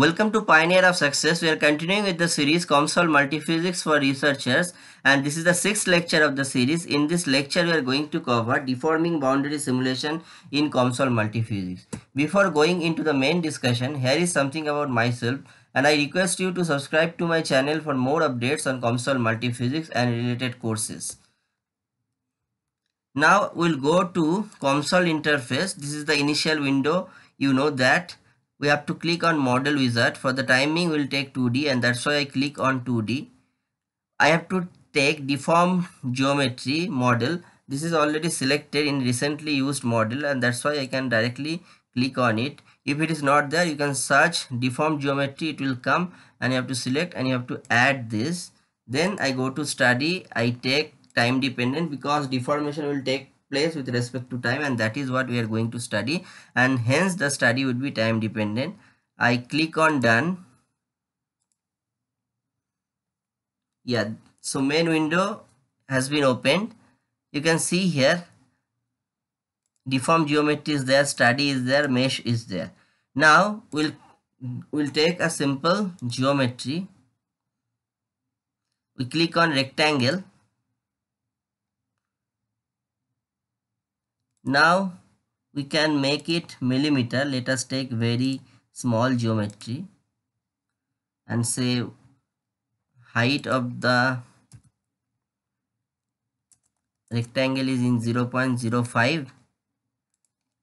Welcome to Pioneer of Success. We are continuing with the series COMSOL Multiphysics for Researchers and this is the sixth lecture of the series. In this lecture, we are going to cover deforming boundary simulation in COMSOL Multiphysics. Before going into the main discussion, here is something about myself and I request you to subscribe to my channel for more updates on COMSOL Multiphysics and related courses. Now we'll go to COMSOL interface. This is the initial window. You know that we have to click on model wizard for the timing will take 2d and that's why I click on 2d I have to take deform geometry model this is already selected in recently used model and that's why I can directly click on it if it is not there you can search deform geometry it will come and you have to select and you have to add this then I go to study I take time dependent because deformation will take place with respect to time and that is what we are going to study and hence the study would be time dependent. I click on done. Yeah, so main window has been opened. You can see here deform geometry is there, study is there, mesh is there. Now we'll we'll take a simple geometry. We click on rectangle Now we can make it millimeter. Let us take very small geometry and say height of the rectangle is in 0 0.05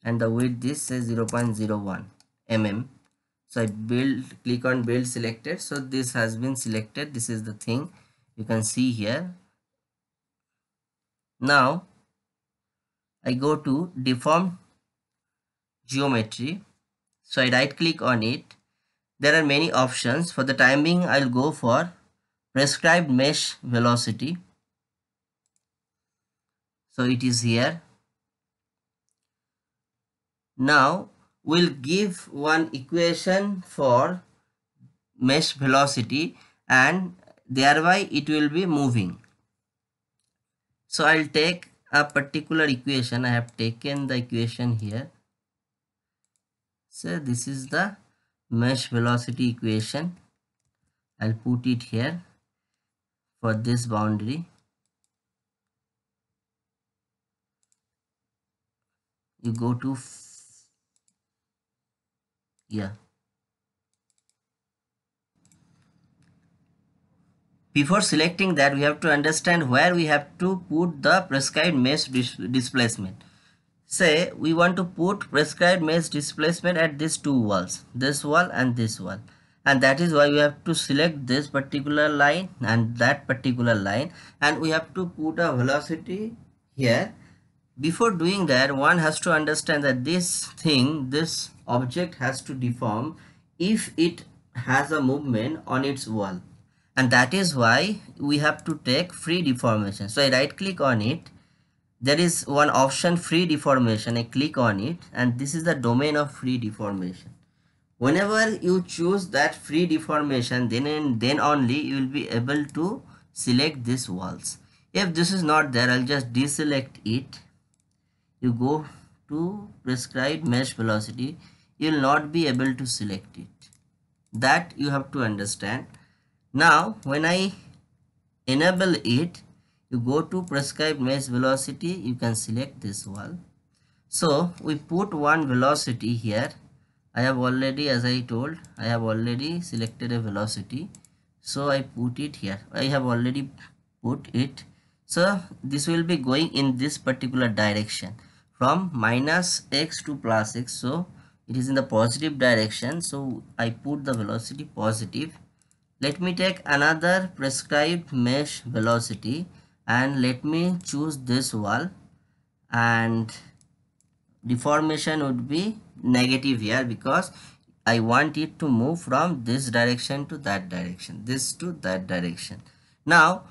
and the width is say 0 0.01 mm. So I build click on build selected. So this has been selected. This is the thing you can see here. Now I go to deform geometry. So I right click on it. There are many options. For the time being, I'll go for prescribed mesh velocity. So it is here. Now we'll give one equation for mesh velocity and thereby it will be moving. So I'll take a particular equation i have taken the equation here so this is the mesh velocity equation i'll put it here for this boundary you go to yeah Before selecting that, we have to understand where we have to put the prescribed mesh dis displacement. Say we want to put prescribed mesh displacement at these two walls, this wall and this wall. And that is why we have to select this particular line and that particular line and we have to put a velocity here. Before doing that, one has to understand that this thing, this object has to deform if it has a movement on its wall and that is why we have to take free deformation so i right click on it there is one option free deformation i click on it and this is the domain of free deformation whenever you choose that free deformation then and then only you will be able to select these walls if this is not there i'll just deselect it you go to prescribed mesh velocity you'll not be able to select it that you have to understand now, when I enable it, you go to prescribed mesh velocity, you can select this one. So, we put one velocity here. I have already, as I told, I have already selected a velocity. So, I put it here. I have already put it. So, this will be going in this particular direction from minus x to plus x. So, it is in the positive direction. So, I put the velocity positive let me take another prescribed mesh velocity and let me choose this wall and deformation would be negative here because I want it to move from this direction to that direction, this to that direction. Now,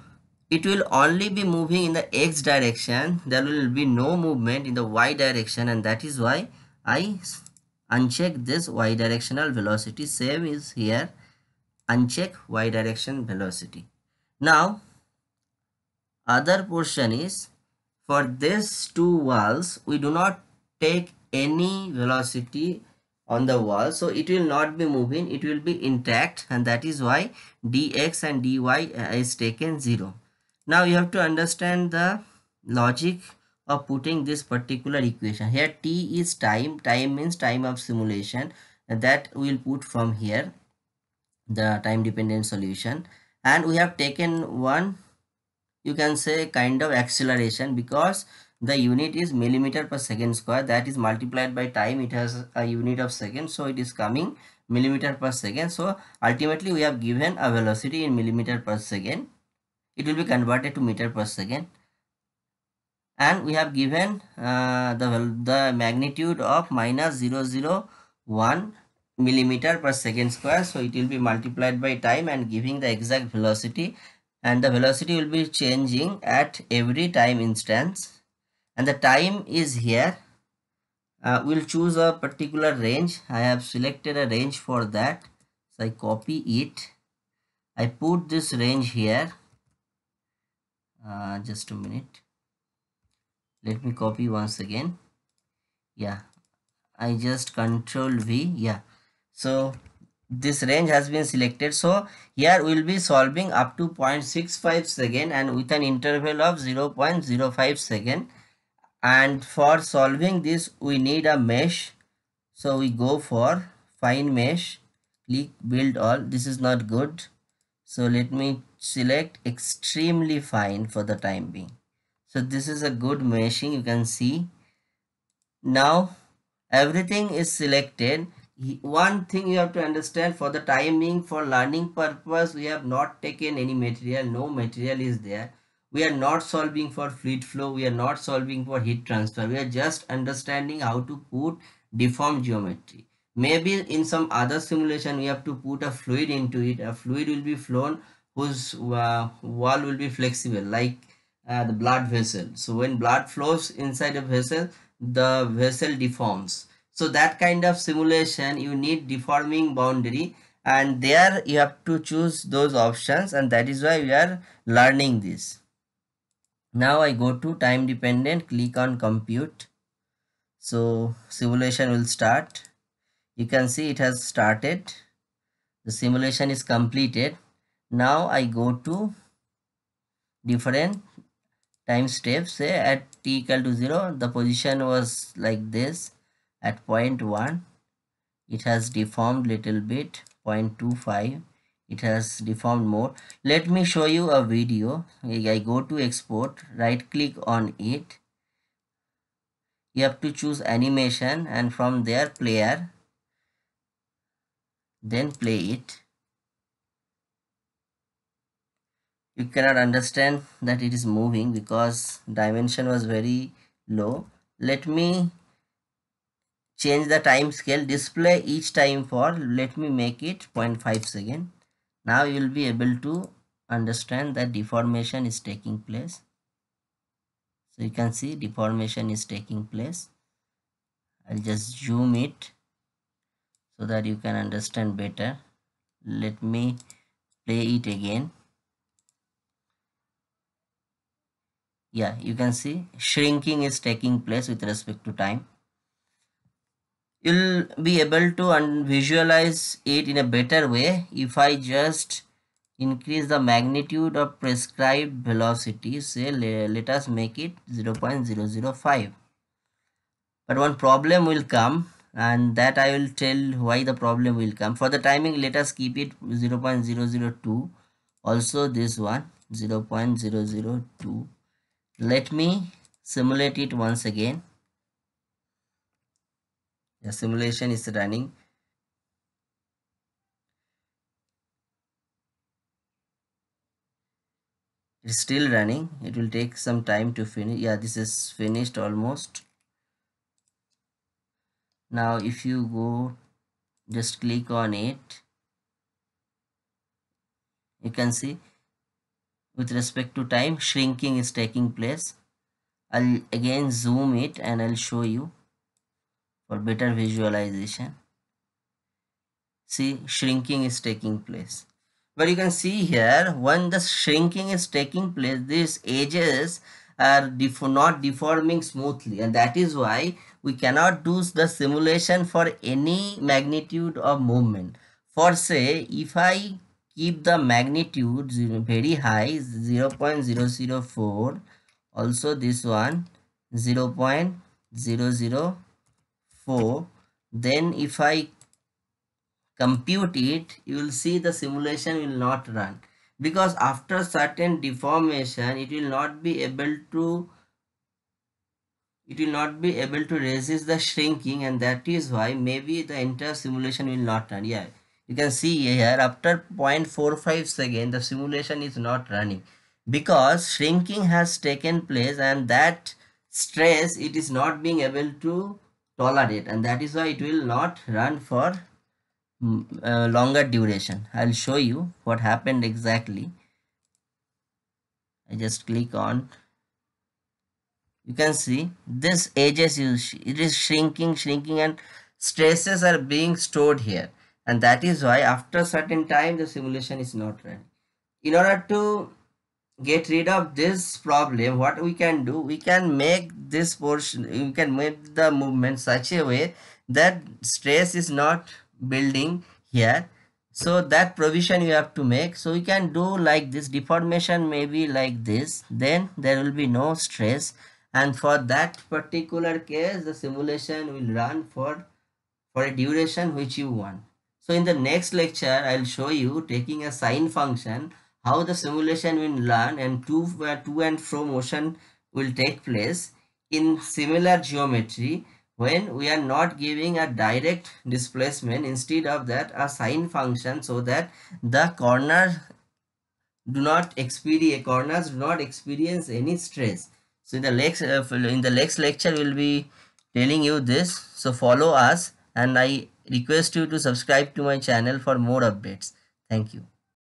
it will only be moving in the x direction. There will be no movement in the y direction and that is why I uncheck this y directional velocity. Same is here uncheck y direction velocity. Now other portion is for these two walls we do not take any velocity on the wall so it will not be moving it will be intact and that is why dx and dy uh, is taken 0. Now you have to understand the logic of putting this particular equation here t is time time means time of simulation and that we will put from here the time dependent solution and we have taken one you can say kind of acceleration because the unit is millimeter per second square that is multiplied by time it has a unit of second so it is coming millimeter per second so ultimately we have given a velocity in millimeter per second it will be converted to meter per second and we have given uh, the the magnitude of minus 001 millimeter per second square so it will be multiplied by time and giving the exact velocity and the velocity will be changing at every time instance and the time is here uh, we'll choose a particular range i have selected a range for that so i copy it i put this range here uh, just a minute let me copy once again yeah i just control v yeah so this range has been selected so here we will be solving up to 0.65 second and with an interval of 0.05 second and for solving this we need a mesh so we go for fine mesh click build all this is not good so let me select extremely fine for the time being so this is a good meshing you can see now everything is selected one thing you have to understand for the timing for learning purpose we have not taken any material no material is there we are not solving for fluid flow we are not solving for heat transfer we are just understanding how to put deformed geometry maybe in some other simulation we have to put a fluid into it a fluid will be flown whose uh, wall will be flexible like uh, the blood vessel so when blood flows inside a vessel the vessel deforms so that kind of simulation, you need deforming boundary and there you have to choose those options and that is why we are learning this. Now I go to time dependent, click on compute. So simulation will start. You can see it has started. The simulation is completed. Now I go to different time steps. Say at t equal to 0, the position was like this at point 1 it has deformed little bit 0.25 it has deformed more let me show you a video i go to export right click on it you have to choose animation and from there player then play it you cannot understand that it is moving because dimension was very low let me change the time scale display each time for let me make it 0.5 second now you will be able to understand that deformation is taking place so you can see deformation is taking place i'll just zoom it so that you can understand better let me play it again yeah you can see shrinking is taking place with respect to time you'll be able to and visualize it in a better way if I just increase the magnitude of prescribed velocity say let us make it 0.005 but one problem will come and that I will tell why the problem will come for the timing let us keep it 0.002 also this one 0.002 let me simulate it once again the simulation is running it's still running it will take some time to finish yeah this is finished almost now if you go just click on it you can see with respect to time shrinking is taking place i'll again zoom it and i'll show you for better visualization see shrinking is taking place but you can see here when the shrinking is taking place these edges are def not deforming smoothly and that is why we cannot do the simulation for any magnitude of movement for say if i keep the magnitude very high 0 0.004 also this one 0 0.004 4 then if I compute it you will see the simulation will not run because after certain deformation it will not be able to it will not be able to resist the shrinking and that is why maybe the entire simulation will not run yeah you can see here after 0.45 second the simulation is not running because shrinking has taken place and that stress it is not being able to tolerate and that is why it will not run for mm, uh, longer duration i'll show you what happened exactly i just click on you can see this edges is it is shrinking shrinking and stresses are being stored here and that is why after certain time the simulation is not running in order to get rid of this problem what we can do we can make this portion we can make the movement such a way that stress is not building here so that provision you have to make so we can do like this deformation maybe like this then there will be no stress and for that particular case the simulation will run for for a duration which you want so in the next lecture i'll show you taking a sine function how the simulation will learn and to, to and fro motion will take place in similar geometry when we are not giving a direct displacement instead of that a sine function so that the corner do not experience corners do not experience any stress so in the next uh, in the next lecture we'll be telling you this so follow us and i request you to subscribe to my channel for more updates thank you